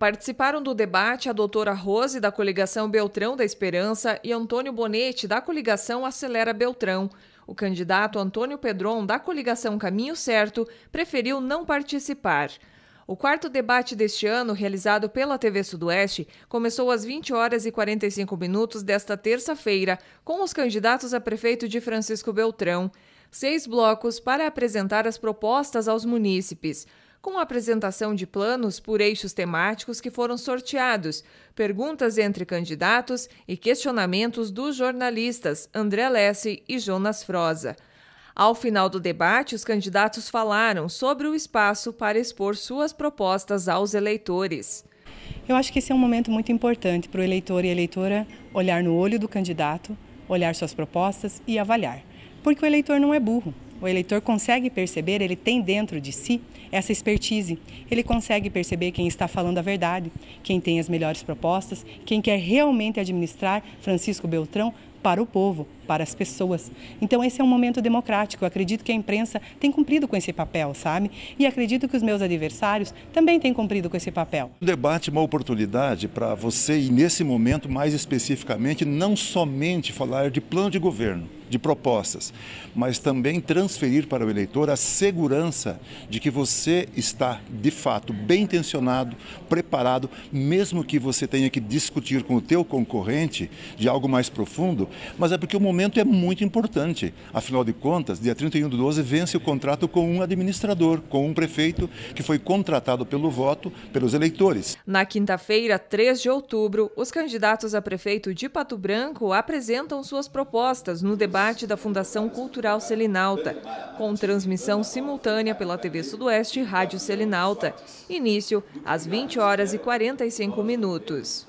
Participaram do debate a doutora Rose, da coligação Beltrão da Esperança, e Antônio Bonetti, da coligação Acelera Beltrão. O candidato Antônio Pedron, da coligação Caminho Certo, preferiu não participar. O quarto debate deste ano, realizado pela TV Sudoeste, começou às 20 horas e 45 minutos desta terça-feira, com os candidatos a prefeito de Francisco Beltrão. Seis blocos para apresentar as propostas aos munícipes com a apresentação de planos por eixos temáticos que foram sorteados, perguntas entre candidatos e questionamentos dos jornalistas André Lesse e Jonas Froza. Ao final do debate, os candidatos falaram sobre o espaço para expor suas propostas aos eleitores. Eu acho que esse é um momento muito importante para o eleitor e eleitora olhar no olho do candidato, olhar suas propostas e avaliar. Porque o eleitor não é burro o eleitor consegue perceber, ele tem dentro de si essa expertise. Ele consegue perceber quem está falando a verdade, quem tem as melhores propostas, quem quer realmente administrar Francisco Beltrão para o povo, para as pessoas. Então esse é um momento democrático. Eu acredito que a imprensa tem cumprido com esse papel, sabe? E acredito que os meus adversários também têm cumprido com esse papel. O debate é uma oportunidade para você e nesse momento mais especificamente não somente falar de plano de governo, de propostas, mas também transferir para o eleitor a segurança de que você está, de fato, bem intencionado, preparado, mesmo que você tenha que discutir com o teu concorrente de algo mais profundo, mas é porque o momento é muito importante. Afinal de contas, dia 31 de 12 vence o contrato com um administrador, com um prefeito que foi contratado pelo voto pelos eleitores. Na quinta-feira, 3 de outubro, os candidatos a prefeito de Pato Branco apresentam suas propostas no debate debate da Fundação Cultural Selinalta, com transmissão simultânea pela TV Sudoeste e Rádio Selinalta. Início às 20 horas e 45 minutos.